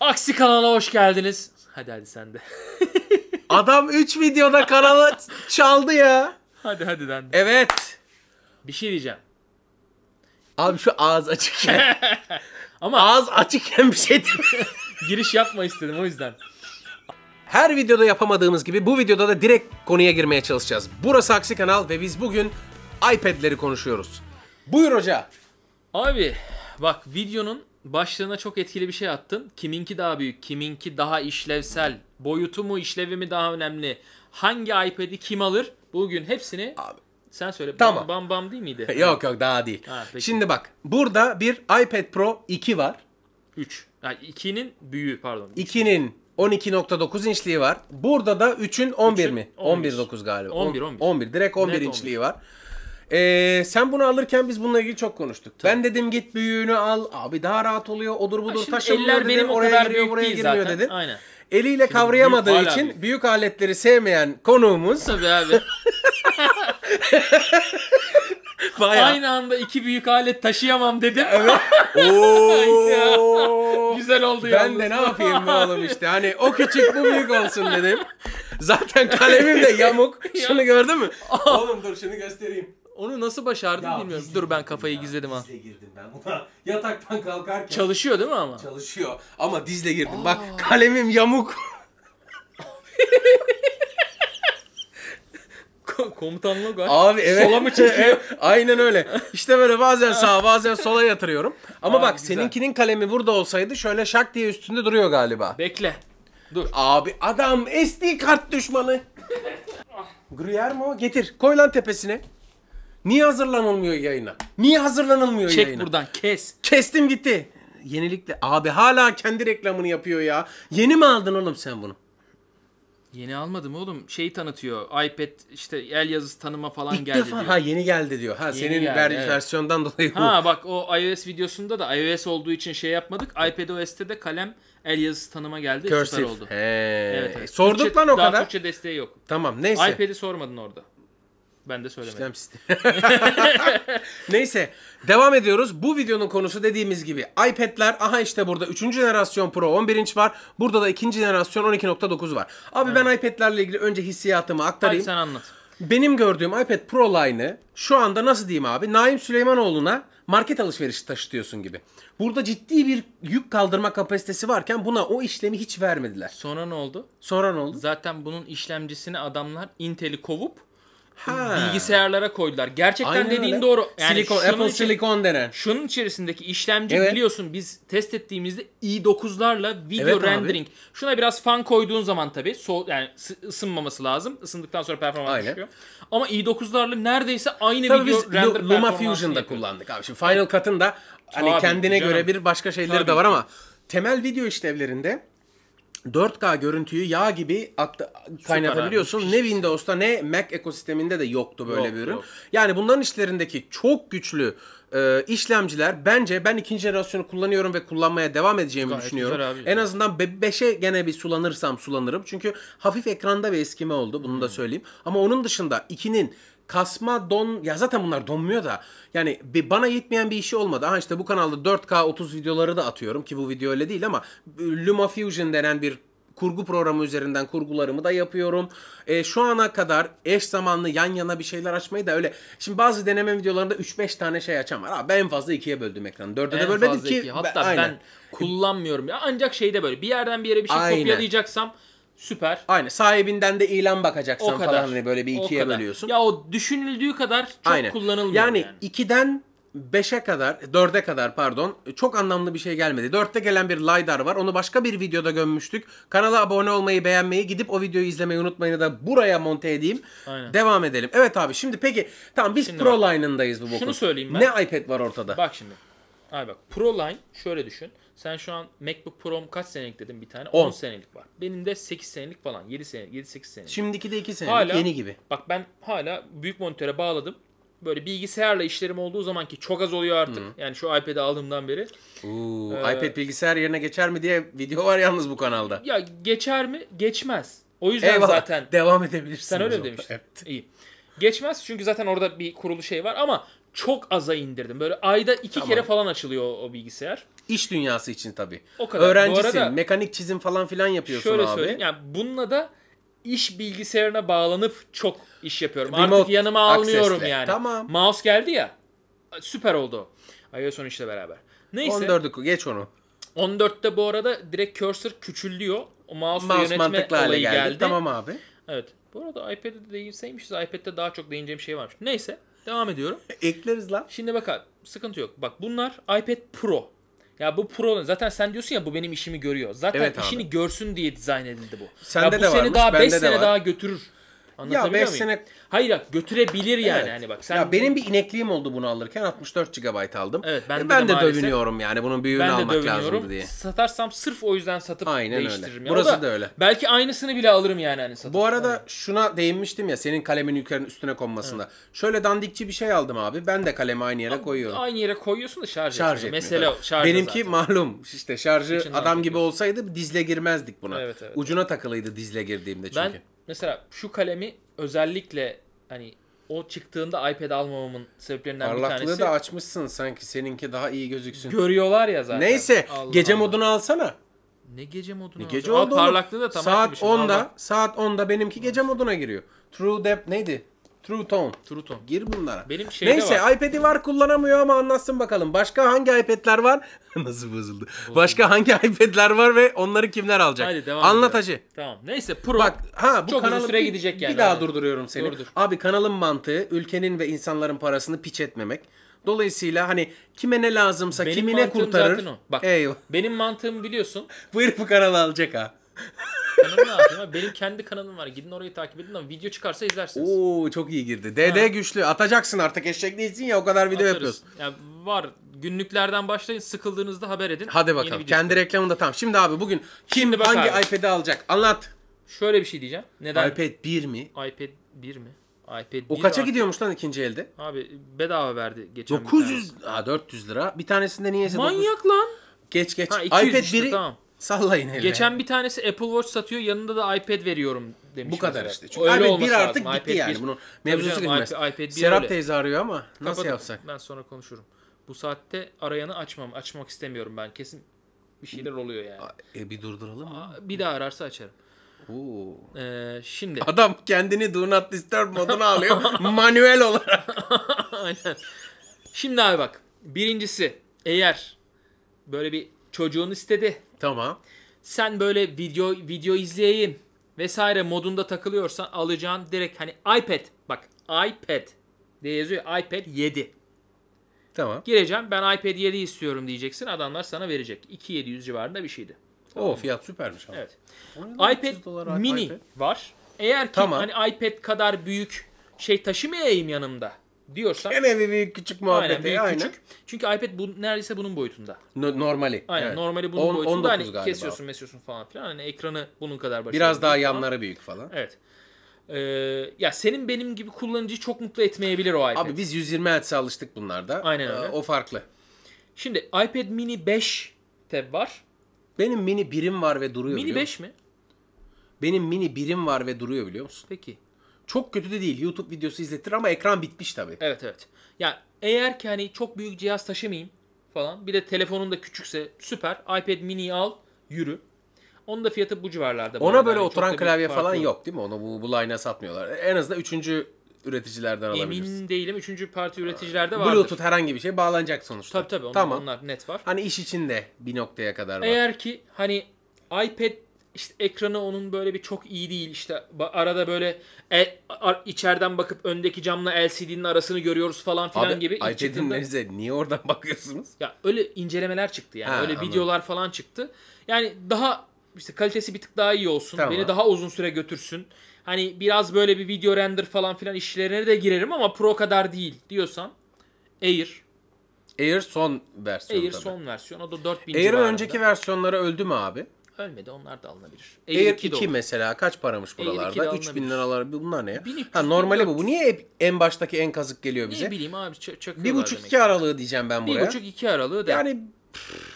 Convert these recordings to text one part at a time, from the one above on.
Aksi kanala hoş geldiniz. Hadi hadi sen de. Adam 3 videoda kanalı çaldı ya. Hadi hadi ben de. Evet. Bir şey diyeceğim. Abi şu ağız açıkken. Ama ağız açıkken bir şey değil. giriş yapma istedim o yüzden. Her videoda yapamadığımız gibi bu videoda da direkt konuya girmeye çalışacağız. Burası Aksi Kanal ve biz bugün iPad'leri konuşuyoruz. Buyur hoca. Abi bak videonun başlığına çok etkili bir şey attın. Kiminki daha büyük, kiminki daha işlevsel, boyutu mu işlevi mi daha önemli, hangi iPad'i kim alır bugün hepsini Abi. sen söyle. Tamam. Bam bam, değil miydi? yok yok daha değil. Ha, Şimdi bak burada bir iPad Pro 2 var. 3. Yani 2'nin büyüğü pardon. 2'nin 12.9 inçliği var. Burada da 3'ün 11 3'ün mi? 11.9 galiba. 11 11. 11 direkt 11 Net inçliği 11. var. Ee, sen bunu alırken biz bununla ilgili çok konuştuk. Tabii. Ben dedim git büyüğünü al. Abi daha rahat oluyor. Odur budur ha, taşınmıyor eller dedim. Benim oraya kadar giriyor buraya girmiyor zaten. dedin. Aynen. Eliyle Şimdi kavrayamadığı büyük için büyük. büyük aletleri sevmeyen konuğumuz. Tabii abi. Bayağı. Aynı anda iki büyük alet taşıyamam dedim. Evet. Oo. Güzel oldu ben yalnız. de ne yapayım bu oğlum işte. Hani o küçük bu büyük olsun dedim. Zaten kalemim de yamuk. Şunu gördün mü? oğlum dur şunu göstereyim. Onu nasıl başardın Ya bilmiyorum. Dur ben kafayı ya, gizledim ha. Dizle girdim ben buna. Yataktan kalkarken Çalışıyor değil mi ama? çalışıyor. Ama dizle girdim. Bak kalemim yamuk. Komutanlık Komutan Abi evet. Sola mı çekiyor? Aynen öyle. İşte böyle bazen sağa bazen sola yatırıyorum. Ama Abi, bak güzel. seninkinin kalemi burada olsaydı şöyle şak diye üstünde duruyor galiba. Bekle. Dur. Abi adam SD kart düşmanı. Gruyère mi o? Getir. Koy lan tepesine. Niye hazırlanılmıyor yayına? Niye hazırlanılmıyor Çek yayına? Çek buradan kes. Kestim gitti. Yenilikle. Abi hala kendi reklamını yapıyor ya. Yeni mi aldın oğlum sen bunu? Yeni almadım oğlum. Şey tanıtıyor. iPad işte el yazısı tanıma falan İlk geldi defa, diyor. Ha yeni geldi diyor. Ha yeni senin geldi, verdiği evet. versiyondan dolayı. bu. Ha bak o iOS videosunda da iOS olduğu için şey yapmadık. iPadOS'te de kalem el yazısı tanıma geldi. Cursive. Süper oldu. He. Evet, evet. Sorduk Türkçe, lan o daha kadar. Daha Türkçe desteği yok. Tamam neyse. iPad'i sormadın orada. Ben de söylemedim. İşlem Neyse devam ediyoruz. Bu videonun konusu dediğimiz gibi iPad'ler aha işte burada 3. jenerasyon Pro 11 inç var. Burada da 2. jenerasyon 12.9 var. Abi ben iPad'lerle ilgili önce hissiyatımı Hadi aktarayım. sen anlat. Benim gördüğüm iPad Pro line'ı şu anda nasıl diyeyim abi Naim Süleymanoğlu'na market alışverişi taşıtıyorsun gibi. Burada ciddi bir yük kaldırma kapasitesi varken buna o işlemi hiç vermediler. Sonra ne oldu? Sonra ne oldu? Zaten bunun işlemcisini adamlar Intel'i kovup Ha. bilgisayarlara koydular. Gerçekten Aynen dediğin öyle. doğru. Yani silikon, Apple için, Silikon denen. Şunun içerisindeki işlemci evet. biliyorsun biz test ettiğimizde i9'larla video evet, rendering. Abi. Şuna biraz fan koyduğun zaman tabii so yani ısınmaması lazım. Isındıktan sonra performans Aynen. düşüyor. Ama i9'larla neredeyse aynı tabii video biz render Luma kullandık abi. Şimdi Final Cut'ın da hani abi, kendine canım. göre bir başka şeyleri abi. de var ama temel video işlevlerinde 4K görüntüyü yağ gibi at- kaynatabiliyorsun. Ne Windows'ta ne Mac ekosisteminde de yoktu böyle yok, bir ürün. Yok. Yani bunların içlerindeki çok güçlü e, işlemciler bence ben ikinci jenerasyonu kullanıyorum ve kullanmaya devam edeceğimi Gayet düşünüyorum. En azından 5'e gene bir sulanırsam sulanırım. Çünkü hafif ekranda bir eskime oldu bunu hmm. da söyleyeyim. Ama onun dışında 2'nin kasma don ya zaten bunlar donmuyor da yani bir, bana yetmeyen bir işi olmadı. Ha işte bu kanalda 4K 30 videoları da atıyorum ki bu video öyle değil ama e, LumaFusion denen bir kurgu programı üzerinden kurgularımı da yapıyorum. E, şu ana kadar eş zamanlı yan yana bir şeyler açmayı da öyle. Şimdi bazı deneme videolarında 3-5 tane şey açan var. Abi en fazla ikiye böldüm ekranı. Dörde en de bölmedim ki. Hatta ben, ben kullanmıyorum. Ya ancak şeyde böyle bir yerden bir yere bir şey aynen. kopyalayacaksam Süper. Aynen. Sahibinden de ilan bakacaksan o kadar. falan hani böyle bir ikiye bölüyorsun. Ya o düşünüldüğü kadar çok Aynen. kullanılmıyor yani. Yani 2'den beşe kadar, dörde kadar pardon çok anlamlı bir şey gelmedi. 4'te gelen bir LiDAR var. Onu başka bir videoda gömmüştük. Kanala abone olmayı, beğenmeyi, gidip o videoyu izlemeyi unutmayın da buraya monte edeyim. Aynen. Devam edelim. Evet abi şimdi peki tamam biz şimdi Pro Line'ındayız bu bokun. Şunu söyleyeyim ben. Ne iPad var ortada? Bak şimdi. Abi bak Proline şöyle düşün. Sen şu an MacBook Pro'm kaç senelik dedim bir tane? 10, senelik var. Benim de 8 senelik falan. 7 senelik, 7 8 senelik. Şimdiki de 2 senelik hala, yeni gibi. Bak ben hala büyük monitöre bağladım. Böyle bilgisayarla işlerim olduğu zaman ki çok az oluyor artık. Hı. Yani şu iPad'i aldığımdan beri. Oo, ee, iPad bilgisayar yerine geçer mi diye video var yalnız bu kanalda. Ya geçer mi? Geçmez. O yüzden Eyvallah, zaten devam edebilirsin. Sen öyle demiştin. Evet. İyi. Geçmez çünkü zaten orada bir kurulu şey var ama çok aza indirdim. Böyle ayda iki tamam. kere falan açılıyor o, bilgisayar. İş dünyası için tabii. O kadar. Öğrencisin, arada, mekanik çizim falan filan yapıyorsun şöyle abi. Şöyle söyleyeyim. Yani bununla da iş bilgisayarına bağlanıp çok iş yapıyorum. Remote Artık yanıma almıyorum access'le. yani. Tamam. Mouse geldi ya. Süper oldu. iOS 13 ile beraber. Neyse. 14'ü geç onu. 14'te bu arada direkt cursor küçülüyor. O mouse, mouse yönetme mantıklı geldi. geldi. Tamam abi. Evet. Bu arada iPad'e de değinseymişiz. iPad'de daha çok değineceğim şey varmış. Neyse. Devam ediyorum. Ekleriz lan. Şimdi bak abi, sıkıntı yok. Bak bunlar iPad Pro. Ya bu pro zaten sen diyorsun ya bu benim işimi görüyor. Zaten Evet işini görsün diye dizayn edildi bu. Sende ya bu de seni varmış, daha 5 bende de sene var. daha götürür. Anlatabiliyor ya 5 sene... Hayır bak götürebilir yani evet. hani bak. Sen ya benim bir inekliğim oldu bunu alırken 64 GB aldım. Evet ben, e, de, ben de, de dövünüyorum yani bunun büyüğünü ben almak lazım diye. Satarsam sırf o yüzden satıp Aynen değiştiririm. Öyle. Burası da, da öyle. Belki aynısını bile alırım yani hani satıp. Bu arada Aynen. şuna değinmiştim ya senin kalemin yukarı üstüne konmasında. Evet. Şöyle dandikçi bir şey aldım abi. Ben de kalemi aynı yere A koyuyorum. Aynı yere koyuyorsun da şarj, şarj etmiyor. Mesela şarj Benimki zaten. malum işte şarjı İçin adam gibi olsaydı dizle girmezdik buna. Evet, evet, Ucuna takılıydı dizle girdiğimde çünkü. Ben mesela şu kalemi özellikle hani o çıktığında iPad almamamın sebeplerinden Parlaklığı bir tanesi. Parlaklığı da açmışsın sanki seninki daha iyi gözüksün. Görüyorlar ya zaten. Neyse Allah gece Allah. modunu alsana. Ne gece modunu? Ne gece oldu? Parlaklığı da tamam. Saat 10'da, saat 10'da benimki gece moduna giriyor. True Depth neydi? True Tone. True Tone. Gir bunlara. Benim şeyde Neyse var. iPad'i var kullanamıyor ama anlatsın bakalım. Başka hangi iPad'ler var? Nasıl bozuldu? Başka hangi iPad'ler var ve onları kimler alacak? Hadi devam Anlat hacı. Tamam. Neyse Pro. Bak ha bu Çok kanalın süre gidecek yani. Bir daha Aynen. durduruyorum seni. Durdur. Abi kanalın mantığı ülkenin ve insanların parasını piç etmemek. Dolayısıyla hani kime ne lazımsa benim kimi ne kurtarır. Zaten o. Bak, Eyvah. Benim mantığımı biliyorsun. bu herif bu kanalı alacak ha. Kanalını atayım ama benim kendi kanalım var. Gidin orayı takip edin ama video çıkarsa izlersiniz. Oo çok iyi girdi. DD Ha. güçlü. Atacaksın artık eşek değilsin ya o kadar video Atarız. yapıyorsun. Ya var. Günlüklerden başlayın. Sıkıldığınızda haber edin. Hadi bakalım. Kendi reklamında tam. Şimdi abi bugün kim Şimdi hangi abi. iPad'i alacak? Anlat. Şöyle bir şey diyeceğim. Neden? iPad 1 mi? iPad 1 mi? iPad 1 O kaça artık- gidiyormuş lan ikinci elde? Abi bedava verdi geçen bir 900 tanesi. ha 400 lira. Bir tanesinde niyeyse dokuz- Manyak lan. Geç geç. Ha 200 iPad işte, 1'i tamam. Sallayın hele. Geçen bir tanesi Apple Watch satıyor yanında da iPad veriyorum demiş. Bu kadar mesela. işte. Çünkü öyle iPad 1 artık lazım. gitti iPad yani. 1. mevzusu girmez. iPad Serap öyle. teyze arıyor ama nasıl Kapadım. yapsak? Ben sonra konuşurum. Bu saatte arayanı açmam. Açmak istemiyorum ben. Kesin bir şeyler oluyor yani. E, bir durduralım mı? Bir daha ararsa açarım. Oo. Ee, şimdi. Adam kendini Do Not Disturb moduna alıyor. manuel olarak. Aynen. Şimdi abi bak. Birincisi eğer böyle bir çocuğun istedi Tamam. Sen böyle video video izleyeyim vesaire modunda takılıyorsan alacağın direkt hani iPad bak iPad diye yazıyor iPad 7. Tamam. Gireceğim ben iPad 7 istiyorum diyeceksin adamlar sana verecek. 2700 civarında bir şeydi. Tamam. O fiyat süpermiş abi. Evet. iPad mini iPad. var. Eğer ki tamam. hani iPad kadar büyük şey taşımayayım yanımda diyorsan. En evi küçük muhabbeti. Aynen, büyük, aynen. küçük. Çünkü iPad bu, neredeyse bunun boyutunda. No, normali. Aynen evet. normali bunun On, boyutunda. Hani galiba. kesiyorsun mesiyorsun falan filan. Hani ekranı bunun kadar başarılı. Biraz daha yanları büyük falan. Evet. Ee, ya senin benim gibi kullanıcıyı çok mutlu etmeyebilir o iPad. Abi biz 120 Hz'e alıştık bunlarda. Aynen ee, öyle. Ee, o farklı. Şimdi iPad mini 5 tab var. Benim mini birim var ve duruyor Mini 5 mi? Benim mini birim var ve duruyor biliyor musun? Peki. Çok kötü de değil. YouTube videosu izletir ama ekran bitmiş tabii. Evet evet. Ya yani eğer ki hani çok büyük cihaz taşımayayım falan. Bir de telefonun da küçükse süper. iPad mini al yürü. Onun da fiyatı bu civarlarda. Ona böyle yani oturan klavye falan yok. yok değil mi? Onu bu, bu line'a satmıyorlar. En azından üçüncü üreticilerden alabilirsin. Emin değilim. Üçüncü parti üreticilerde var. Bluetooth herhangi bir şey bağlanacak sonuçta. Tabii tabii. Onlar, tamam. onlar net var. Hani iş içinde bir noktaya kadar var. Eğer ki hani iPad işte ekranı onun böyle bir çok iyi değil. işte arada böyle el, ar, içeriden bakıp öndeki camla LCD'nin arasını görüyoruz falan filan Abi, gibi. Abi iPad'in neyse niye oradan bakıyorsunuz? Ya öyle incelemeler çıktı yani. Ha, öyle anladım. videolar falan çıktı. Yani daha işte kalitesi bir tık daha iyi olsun. Tamam. Beni daha uzun süre götürsün. Hani biraz böyle bir video render falan filan işlerine de girerim ama pro kadar değil diyorsan Air Air son versiyonu Air tabii. son versiyon. O da 4000 Air'ın önceki versiyonları öldü mü abi? Ölmedi onlar da alınabilir. Air 2, 2 mesela kaç paramış buralarda? 3000 liralar bunlar ne ya? 1300, ha normali bu. Bu niye en baştaki en kazık geliyor bize? Ne bileyim abi çok Bir buçuk iki aralığı diyeceğim ben buraya. Bir buçuk iki aralığı da. Yani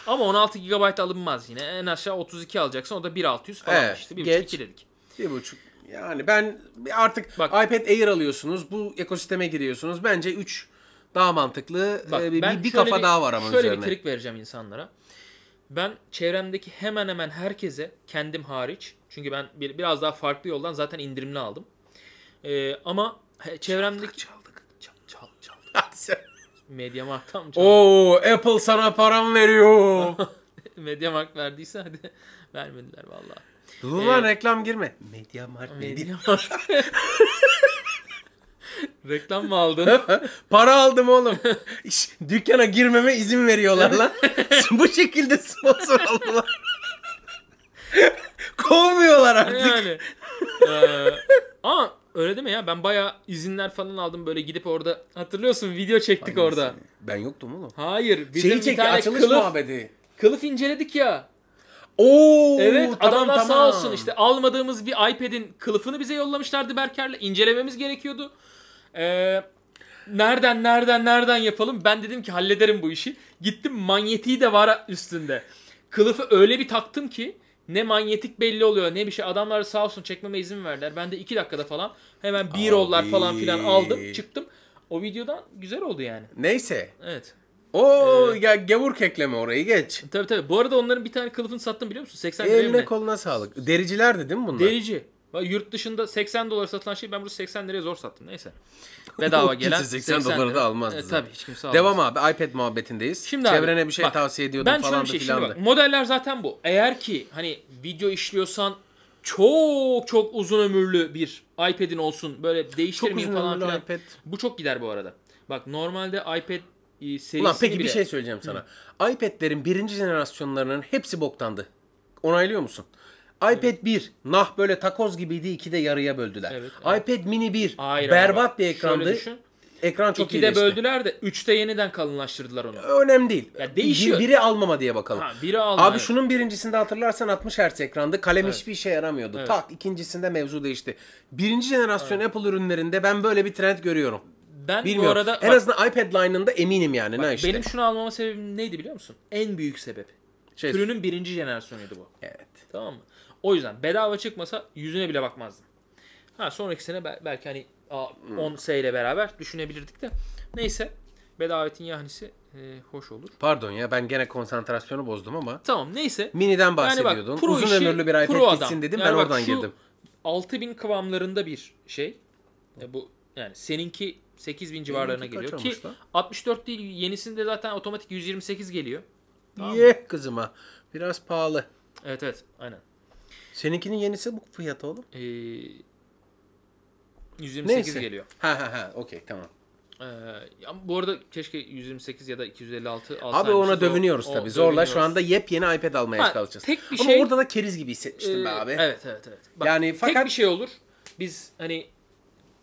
ama 16 GB alınmaz yine. En aşağı 32 alacaksın. O da 1600 falan evet, işte. 1.5 2 dedik. 1.5 yani ben artık Bak, iPad Air alıyorsunuz. Bu ekosisteme giriyorsunuz. Bence 3 daha mantıklı. Bak, ee, bir, bir kafa bir, daha var ama şöyle üzerine. Şöyle bir trik vereceğim insanlara ben çevremdeki hemen hemen herkese kendim hariç çünkü ben bir, biraz daha farklı yoldan zaten indirimli aldım. Ee, ama çevremdeki çaldık çaldık çal, çal, çaldık. Mediamarkt'tan mı çaldık? Oo Apple sana param veriyor. Mediamarkt verdiyse hadi vermediler vallahi. Dur ee, reklam girme. Mediamarkt. Mediamarkt. Reklam mı aldın? Para aldım oğlum. İş, dükkana girmeme izin veriyorlar lan. Bu şekilde sponsor oldular. Kovmuyorlar artık. Yani. Ee, ama öyle değil mi ya? Ben baya izinler falan aldım böyle gidip orada. Hatırlıyorsun video çektik Hangisi? orada. Ben yoktum oğlum. Hayır. Bizim Şeyi çekti açılış kılıf, muhabbeti. Kılıf inceledik ya. Oo, evet tamam, adamlar tamam. sağ olsun işte almadığımız bir iPad'in kılıfını bize yollamışlardı Berker'le. Incelememiz gerekiyordu. Eee nereden nereden nereden yapalım? Ben dedim ki hallederim bu işi. Gittim manyetiği de var üstünde. Kılıfı öyle bir taktım ki ne manyetik belli oluyor ne bir şey. Adamlar sağ olsun çekmeme izin verdiler. Ben de iki dakikada falan hemen bir roller falan filan aldım çıktım. O videodan güzel oldu yani. Neyse. Evet. O ee, ya gevur kekleme orayı geç. Tabii tabii. Bu arada onların bir tane kılıfını sattım biliyor musun? 80 liraya Eline koluna sağlık. Dericilerdi değil bunlar? Derici. Yurt dışında 80 dolar satılan şey ben burada 80 liraya zor sattım. Neyse. Bedava gelen. 80, 80 doları da almazdı. E, tabii hiç kimse almaz. Devam abi iPad muhabbetindeyiz. Şimdi Çevrene abi, bir şey bak, tavsiye ediyordun ben falan şey, filan Modeller zaten bu. Eğer ki hani video işliyorsan çok çok uzun ömürlü bir iPad'in olsun. Böyle değiştirmeyin falan filan. IPad. Bu çok gider bu arada. Bak normalde iPad e, serisi. Ulan peki bile... bir şey söyleyeceğim sana. Hı. iPad'lerin birinci jenerasyonlarının hepsi boktandı. Onaylıyor musun? iPad 1 nah böyle takoz gibiydi 2'de yarıya böldüler. Evet, evet. iPad mini 1 Hayır, berbat abi. bir ekrandı. Ekran çok iyi. 2'de böldüler de 3'te yeniden kalınlaştırdılar onu. Önemli değil. Ya değişiyor. Biri almama diye bakalım. Ha, biri alma. Abi evet. şunun birincisinde hatırlarsan 60 Hz ekrandı. Kalem evet. hiçbir işe yaramıyordu. Evet. Tak ikincisinde mevzu değişti. Birinci jenerasyon evet. Apple ürünlerinde ben böyle bir trend görüyorum. Ben Bilmiyorum. bu arada... En bak, azından iPad line'ında eminim yani. Bak, ne işte. Benim şunu almama sebebim neydi biliyor musun? En büyük sebep. Şey, Türünün birinci jenerasyonuydu bu. Evet. Tamam mı? O yüzden bedava çıkmasa yüzüne bile bakmazdım. Ha sonraki sene belki hani 10 hmm. S ile beraber düşünebilirdik de. Neyse Bedavetin yahnisi e, hoş olur. Pardon ya ben gene konsantrasyonu bozdum ama. Tamam neyse. Mini'den bahsediyordun. Yani bak, Uzun işi, ömürlü bir iPad pro gitsin dedim yani ben bak, oradan girdim. 6000 kıvamlarında bir şey. E, bu yani seninki 8000 civarlarına geliyor ki lan? 64 değil yenisinde zaten otomatik 128 geliyor. Tamam. Ye kızıma. Biraz pahalı. Evet evet aynen. Seninkinin yenisi bu fiyata oğlum. Ee, 128 Neyse. geliyor. Ha ha ha okey tamam. Ee, bu arada keşke 128 ya da 256 alsaymışız. Abi ona dövünüyoruz o, tabii. Zorla dövünüyoruz. şu anda yepyeni iPad almaya ha, çalışacağız. Tek bir Ama şey, orada da keriz gibi hissetmiştim e, ee, be abi. Evet evet evet. Bak, yani tek fakat... bir şey olur. Biz hani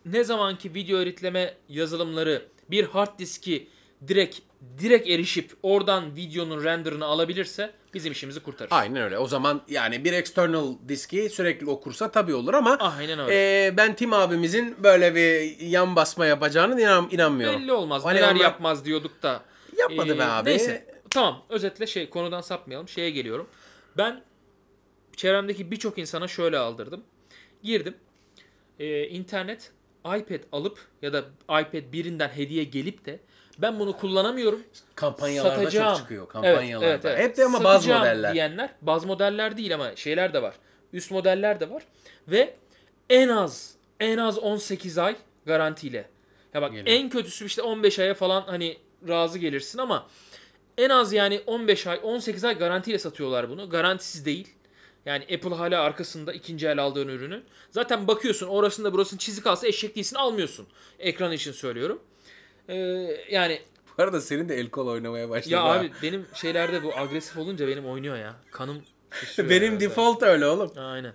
ne zamanki video editleme yazılımları bir hard diski direkt direkt erişip oradan videonun renderını alabilirse bizim işimizi kurtarır. Aynen öyle. O zaman yani bir external diski sürekli okursa tabii olur ama Aynen öyle. E, ben Tim abimizin böyle bir yan basma yapacağını inan, inanmıyorum. Belli olmaz. Hani Neler onlar... yapmaz diyorduk da. Yapmadı ee, be abi. Neyse. Tamam özetle şey konudan sapmayalım. Şeye geliyorum. Ben çevremdeki birçok insana şöyle aldırdım. Girdim. E, internet iPad alıp ya da iPad birinden hediye gelip de ben bunu kullanamıyorum. Kampanyalarda satacağım. çok çıkıyor. Kampanyalarda. Evet, evet, evet. Hep de ama satacağım baz modeller. diyenler. Baz modeller değil ama şeyler de var. Üst modeller de var. Ve en az en az 18 ay garantiyle. Ya bak Geliyor. en kötüsü işte 15 aya falan hani razı gelirsin ama en az yani 15 ay 18 ay garantiyle satıyorlar bunu. Garantisiz değil. Yani Apple hala arkasında ikinci el aldığın ürünü. Zaten bakıyorsun orasında burasında çizik alsa eşek değilsin almıyorsun. Ekran için söylüyorum. Ee, yani bu arada senin de el kol oynamaya başladı. Ya abi benim şeylerde bu agresif olunca benim oynuyor ya. Kanım Benim default öyle oğlum. Aynen.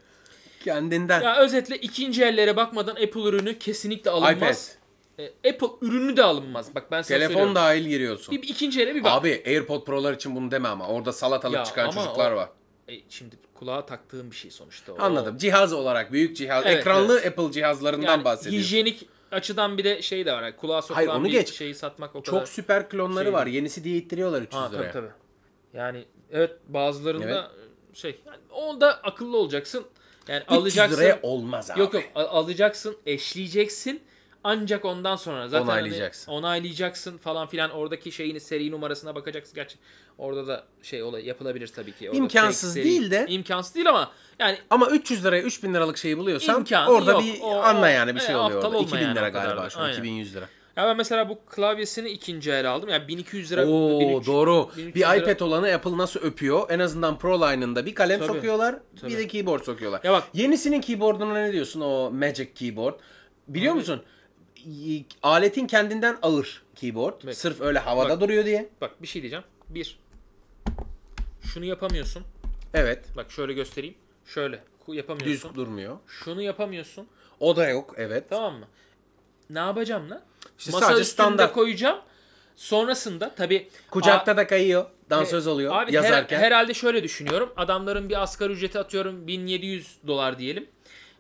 Kendinden. Ya özetle ikinci ellere bakmadan Apple ürünü kesinlikle alınmaz. iPad. Ee, Apple ürünü de alınmaz. Bak ben sana Telefon söylüyorum. dahil giriyorsun. Bir, bir ikinci ele bir bak. Abi AirPod Pro'lar için bunu deme ama. Orada salatalık ya çıkan çocuklar o, var. E, şimdi kulağa taktığım bir şey sonuçta. O. Anladım. Cihaz olarak büyük cihaz. Evet, ekranlı evet. Apple cihazlarından yani, bahsediyorsun. Hijyenik açıdan bir de şey de var. Yani kulağa sokulan Hayır, onu bir geç. şeyi satmak o kadar. Çok süper klonları şey var. Yenisi diye ittiriyorlar 300 ha, liraya. Tabii, tabii. Yani evet bazılarında evet. şey yani onda akıllı olacaksın. Yani 300 alacaksın. liraya olmaz abi. Yok yok alacaksın, eşleyeceksin ancak ondan sonra zaten hani onaylayacaksın. Hani onaylayacaksın falan filan oradaki şeyini seri numarasına bakacaksın. Gerçi orada da şey olay yapılabilir tabii ki. Orada imkansız seri, değil de. İmkansız değil ama yani ama 300 liraya 3000 liralık şeyi buluyorsan imkan, orada yok, bir o, anla yani bir şey e, oluyor. Orada. 2000 yani lira galiba şu an, 2100 lira. Ya ben mesela bu klavyesini ikinci el aldım. Yani 1200 lira. Oo 1300, doğru. 1300 bir lira. iPad olanı Apple nasıl öpüyor? En azından Pro line'ında bir kalem tabii, sokuyorlar, tabii. bir de keyboard sokuyorlar. Ya bak yenisinin keyboard'una ne diyorsun o Magic keyboard? Biliyor abi, musun? aletin kendinden ağır keyboard. Bek, Sırf öyle havada bak, duruyor diye. Bak bir şey diyeceğim. Bir. Şunu yapamıyorsun. Evet. Bak şöyle göstereyim. Şöyle yapamıyorsun. Düz durmuyor. Şunu yapamıyorsun. O da yok evet. Tamam mı? Ne yapacağım lan? İşte Masa üstünde standart. koyacağım. Sonrasında tabi kucakta a- da kayıyor. Dansöz e, oluyor abi yazarken. Her, herhalde şöyle düşünüyorum. Adamların bir asgari ücreti atıyorum 1700 dolar diyelim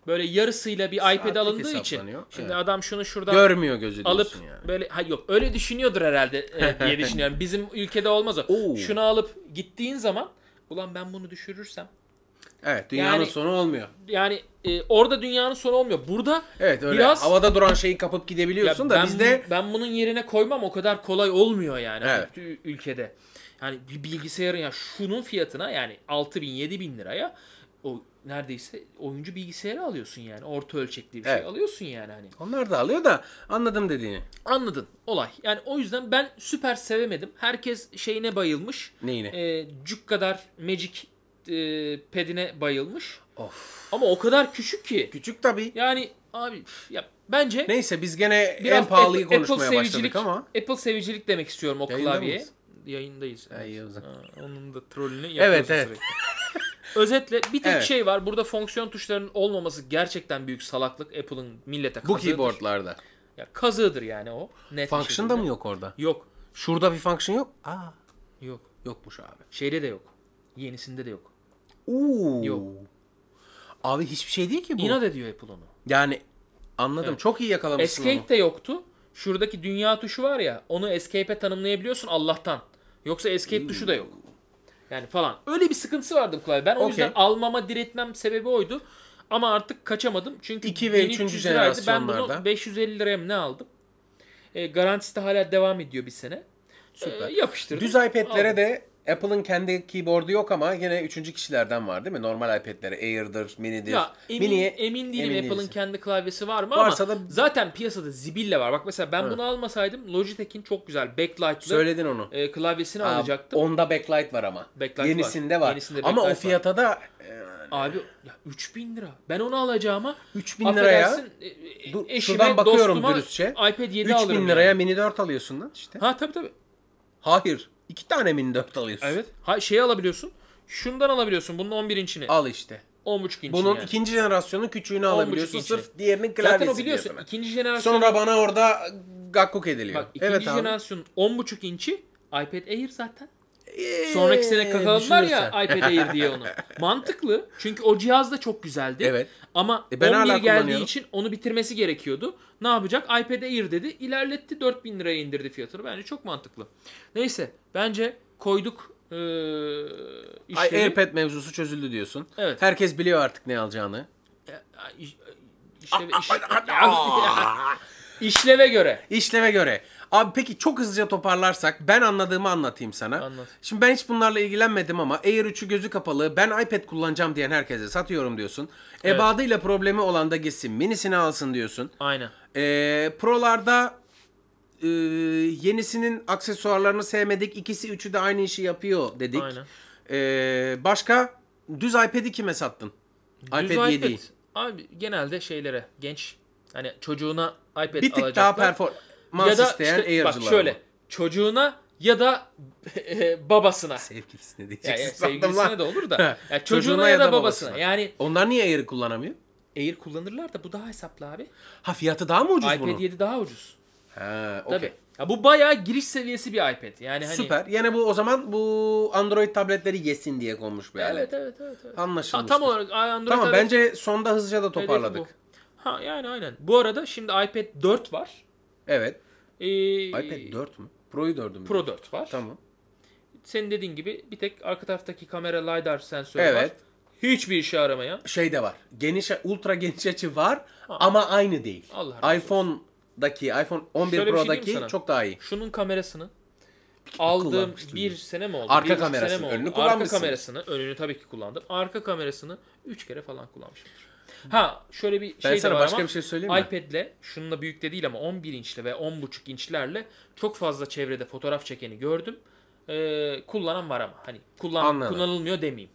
böyle yarısıyla bir iPad alındığı için şimdi evet. adam şunu şurada görmüyor gözü alıp yani. böyle ha yok öyle düşünüyordur herhalde e, diye düşünüyorum. Bizim ülkede olmaz o. Oo. Şunu alıp gittiğin zaman ulan ben bunu düşürürsem Evet dünyanın yani, sonu olmuyor. Yani e, orada dünyanın sonu olmuyor. Burada evet, öyle biraz havada duran şeyi kapıp gidebiliyorsun da ben, bizde ben bunun yerine koymam o kadar kolay olmuyor yani evet. ülkede. Yani bir bilgisayarın ya şunun fiyatına yani 6 bin 7 bin liraya o neredeyse oyuncu bilgisayarı alıyorsun yani. Orta ölçekli bir şey evet. şey alıyorsun yani hani. Onlar da alıyor da anladım dediğini. Anladın olay. Yani o yüzden ben süper sevemedim. Herkes şeyine bayılmış. Neyine? E, cuk kadar Magic e, pedine bayılmış. Of. Ama o kadar küçük ki. Küçük tabii. Yani abi ya bence Neyse biz gene en pahalıyı Apple, konuşmaya Apple başladık ama. Apple sevicilik demek istiyorum o Yayında klavyeye. Mıyız? Yayındayız. Evet. Ay, onun da trollünü yapıyoruz evet, evet. Özetle bir tek Evet. şey var. Burada fonksiyon tuşlarının olmaması gerçekten büyük salaklık. Apple'ın millete Bu kazığıdır. keyboardlarda. Ya kazığıdır yani o. Net Function da mı yok orada? Yok. Şurada bir function yok. Aa, Yok. yokmuş abi. Şeyde de yok. Yenisinde de yok. Oo. Yok. Abi hiçbir şey değil ki bu. İnat ediyor Apple onu. Yani anladım. Çok iyi yakalamışsın onu. Escape de yoktu. Şuradaki dünya tuşu var ya onu escape'e tanımlayabiliyorsun Allah'tan. Yoksa escape tuşu da yok. Yani falan. Öyle bir sıkıntısı vardı bu klavye. Ben okay. o yüzden almama diretmem sebebi oydu. Ama artık kaçamadım. Çünkü 2 ve 3. liraydı. Ben bunu 550 liraya ne aldım? E, garantisi de hala devam ediyor bir sene. Süper. E, yapıştırdım. Düz iPad'lere de Apple'ın kendi keyboard'u yok ama yine üçüncü kişilerden var değil mi? Normal iPad'lere Air'dır, Mini'dir. Ya, emin, Mini'ye, emin değilim Apple'ın kendi klavyesi var mı Varsa ama da... zaten piyasada zibille var. Bak mesela ben Hı. bunu almasaydım Logitech'in çok güzel backlight'lı Söyledin onu. E, klavyesini Aa, alacaktım. Onda backlight var ama. Backlight Yenisinde var. var. Yenisinde ama o fiyata da e, Abi ya 3000 lira. Ben onu alacağıma 3000 liraya e, e, Dur, şuradan bakıyorum dostuma, dürüstçe. iPad 7 3000 alırım. 3000 liraya yani. Mini 4 alıyorsun lan işte. Ha tabii tabii. Hayır. İki tane mini 4 alıyorsun. Evet. Ha, şeyi alabiliyorsun. Şundan alabiliyorsun. Bunun 11 inçini. Al işte. 10.5 inç. Bunun yani. ikinci jenerasyonun küçüğünü alabiliyorsun. Inçini. Sırf diğerinin klavyesi Zaten o biliyorsun. İkinci jenerasyon. Sonra bana orada gakkuk ediliyor. Bak ikinci evet, jenerasyon 10.5 inçi iPad Air zaten. Sonraki sene kakaladılar ya iPad Air diye onu. Mantıklı. Çünkü o cihaz da çok güzeldi. Evet. Ama E, ben 11 geldiği için onu bitirmesi gerekiyordu. Ne yapacak? iPad Air dedi. İlerletti 4000 liraya indirdi fiyatını. Bence çok mantıklı. Neyse. Bence koyduk eee Ay, mevzusu çözüldü diyorsun. Evet. Herkes biliyor artık ne alacağını. E, iş- işleve, iş- işleve göre. İşleve göre. Abi peki çok hızlıca toparlarsak ben anladığımı anlatayım sana. Anlat. Şimdi ben hiç bunlarla ilgilenmedim ama Air 3'ü gözü kapalı ben iPad kullanacağım diyen herkese satıyorum diyorsun. Evet. Ebadıyla problemi olan da gitsin minisini alsın diyorsun. Aynen. Ee, Pro'larda e, yenisinin aksesuarlarını sevmedik. ikisi üçü de aynı işi yapıyor dedik. Aynen. Ee, başka düz iPad'i kime sattın? Düz iPad 7'yi. Abi genelde şeylere genç hani çocuğuna iPad bir tık alacaklar. daha perform ya da isteyen işte, bak şöyle ama. çocuğuna ya da e, babasına. Sevgilisine diyeceksin. Yani, sevgilisine de olur da. yani çocuğuna, çocuğuna ya da babasına. babasına. Yani Onlar niye Air'i kullanamıyor? Air kullanırlar da bu daha hesaplı abi. Ha fiyatı daha mı ucuz iPad bunun? iPad 7 daha ucuz. Ha, okay. Tabii. Ya bu bayağı giriş seviyesi bir iPad. Yani hani... Süper. Yani bu o zaman bu Android tabletleri yesin diye konmuş bir evet, alet. Evet evet evet. Anlaşılmış. Tam şey. olarak Android Tamam tablet... bence sonda hızlıca da toparladık. Ha yani aynen. Bu arada şimdi iPad 4 var. Evet. Ee, iPad 4 mü? Pro'yu 4 mü? Pro 4 var. Tamam. Senin dediğin gibi bir tek arka taraftaki kamera lidar sensörü var. Evet. Hiçbir işe yaramayan. Şey de var. Geniş, ultra geniş açı var Ha. ama aynı değil. Allah razı iPhone'daki, iPhone 11 Şöyle bir şey Pro'daki çok daha iyi. Şunun kamerasını aldığım bir ya. sene mi oldu? Arka bir iki sene kamerasını, mi oldu? önünü Arka kamerasını, önünü tabii ki kullandım. Arka kamerasını 3 kere falan kullanmışım. Ha şöyle bir ben şey sana de var başka ama, bir şey söyleyeyim mi? iPad'le şununla büyük de değil ama 11 inçli ve 10,5 inçlerle çok fazla çevrede fotoğraf çekeni gördüm. Ee, kullanan var ama hani kullan kullanılmıyor demeyeyim.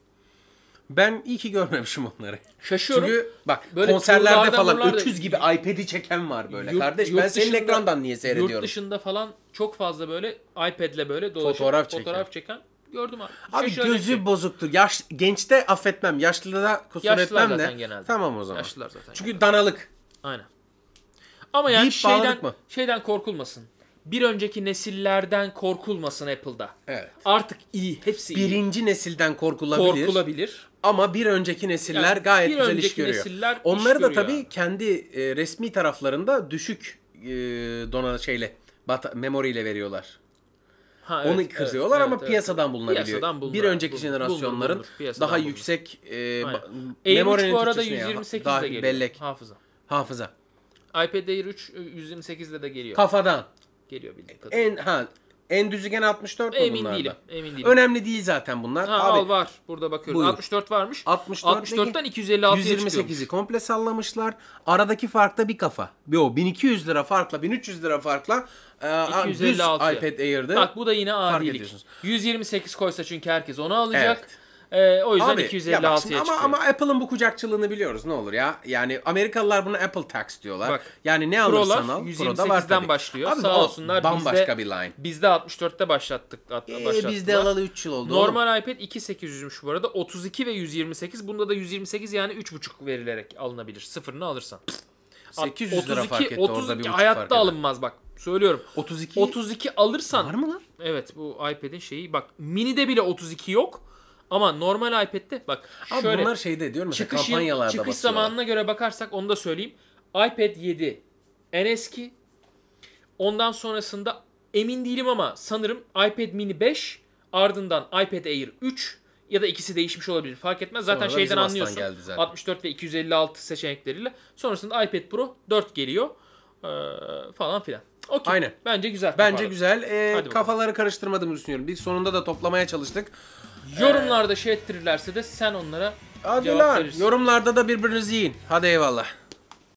Ben iyi ki görmemişim onları. Şaşıyorum. Çünkü bak böyle konserlerde falan öküz gibi iPad'i çeken var böyle. Yurt, Kardeş yurt ben dışında, senin ekrandan niye seyrediyorum? Yurt dışında falan çok fazla böyle iPad'le böyle dolaşıp fotoğraf, fotoğraf çeken. çeken Gördüm abi. Şey abi gözü önemli. bozuktur. Yaş, gençte affetmem. yaşlılarda kusur Yaşlılar etmem zaten de. genelde. Tamam o zaman. Yaşlılar zaten. Çünkü genelde. danalık. Aynen. Ama yani Deyip şeyden mı? şeyden korkulmasın. Bir önceki nesillerden korkulmasın Apple'da. Evet. Artık iyi, hepsi Birinci iyi. Birinci nesilden korkulabilir. Korkulabilir. Ama bir önceki nesiller yani gayet bir güzel iş görüyor. Nesiller Onları iş da görüyor. tabii kendi e, resmi taraflarında düşük e, dona şeyle, bat- memoriyle veriyorlar. Ha, evet, Onu kırıyorlar evet, ama evet, piyasadan bulunabiliyor. Piyasadan bulunur, bir önceki bulunur, jenerasyonların bulunur, bulunur, daha bulunur. yüksek e, memorinin bu arada 128 ya, geliyor. Bellek. Hafıza. Hafıza. iPad Air 3 128'de e, de geliyor. Kafadan. Geliyor bildiğim kadarıyla. En ha Endüzigen 64 mu Emin değilim. Emin değilim. Önemli değil zaten bunlar. Ha, Abi, al var. Burada bakıyorum. Buyur. 64 varmış. 64 64'ten 256'ya 128'i komple sallamışlar. Aradaki farkta bir kafa. Yo 1200 lira farkla 1300 lira farkla e, 256. iPad Air'de. Bak bu da yine adilik. 128 koysa çünkü herkes onu alacak. Evet. E, o yüzden Abi, 256'ya ya çıkıyor. Ama, ama Apple'ın bu kucakçılığını biliyoruz ne olur ya. Yani Amerikalılar buna Apple Tax diyorlar. Bak, yani ne alırsan al. 128'den var başlıyor. Abi, Sağ olsunlar bambaşka bizde, bir line. Bizde 64'te başlattık. Ee, başlattılar. bizde alalı 3 yıl oldu. Normal oğlum. iPad 2800'müş bu arada. 32 ve 128. Bunda da 128 yani 3.5 verilerek alınabilir. Sıfırını alırsan. 800 32, lira fark etti 32 orada bir Hayatta alınmaz bak söylüyorum. 32 32 alırsan. Var mı lan? Evet bu iPad'in şeyi bak Mini de bile 32 yok. Ama normal iPad'de bak Abi şöyle bunlar şeyde diyorum mesela çıkışın, kampanyalarda Çıkış basıyorlar. zamanına göre bakarsak onu da söyleyeyim. iPad 7 en eski. Ondan sonrasında emin değilim ama sanırım iPad mini 5 ardından iPad Air 3 ya da ikisi değişmiş olabilir fark etmez. Zaten Sonra şeyden anlıyorsun. Zaten. 64 ve 256 seçenekleriyle. Sonrasında iPad Pro 4 geliyor. Ee, falan filan. Okay. Aynen. Bence güzel. Bence toparladım. güzel. Ee, kafaları karıştırmadığımı düşünüyorum. Bir sonunda da toplamaya çalıştık. Yorumlarda şey ettirirlerse de sen onlara Hadi cevap lan verirsin. yorumlarda da birbirinizi yiyin. Hadi eyvallah.